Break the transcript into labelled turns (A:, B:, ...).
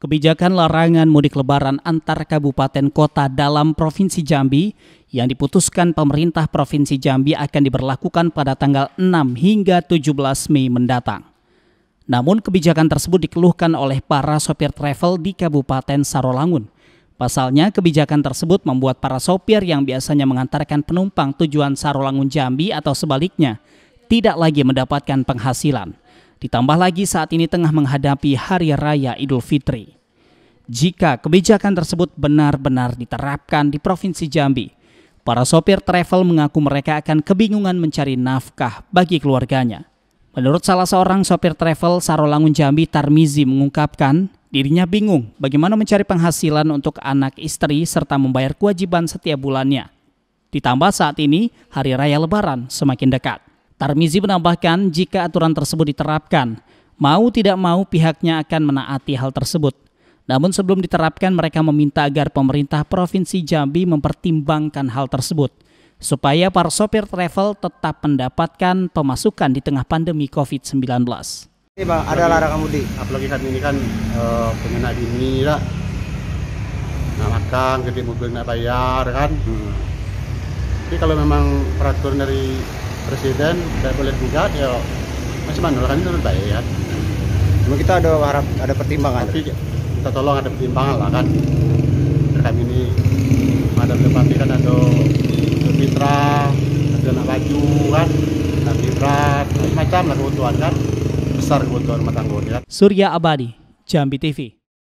A: Kebijakan larangan mudik lebaran antar kabupaten kota dalam Provinsi Jambi yang diputuskan pemerintah Provinsi Jambi akan diberlakukan pada tanggal 6 hingga 17 Mei mendatang. Namun kebijakan tersebut dikeluhkan oleh para sopir travel di Kabupaten Sarolangun. Pasalnya kebijakan tersebut membuat para sopir yang biasanya mengantarkan penumpang tujuan Sarolangun Jambi atau sebaliknya tidak lagi mendapatkan penghasilan. Ditambah lagi saat ini tengah menghadapi Hari Raya Idul Fitri. Jika kebijakan tersebut benar-benar diterapkan di Provinsi Jambi, para sopir travel mengaku mereka akan kebingungan mencari nafkah bagi keluarganya. Menurut salah seorang sopir travel Sarolangun Jambi Tarmizi mengungkapkan, dirinya bingung bagaimana mencari penghasilan untuk anak istri serta membayar kewajiban setiap bulannya. Ditambah saat ini hari raya lebaran semakin dekat. Tarmizi menambahkan jika aturan tersebut diterapkan, mau tidak mau pihaknya akan menaati hal tersebut. Namun sebelum diterapkan mereka meminta agar pemerintah Provinsi Jambi mempertimbangkan hal tersebut supaya para sopir travel tetap mendapatkan pemasukan di tengah pandemi COVID-19.
B: Ini bang, ada larangan mudik. Apalagi saat ini kan e, eh, pengguna ini lah. Nggak makan, gede mobil nggak bayar kan. Hmm. Jadi kalau memang peraturan dari presiden tidak boleh digugat ya masih mana kan itu baik ya cuma kita ada harap ada pertimbangan tapi kita tolong ada pertimbangan lah kan Kami ini ada berbagai kan ada mitra ada anak baju kan ada mitra
A: macam lah kebutuhan kan besar kebutuhan rumah tangga ya. Surya Abadi Jambi TV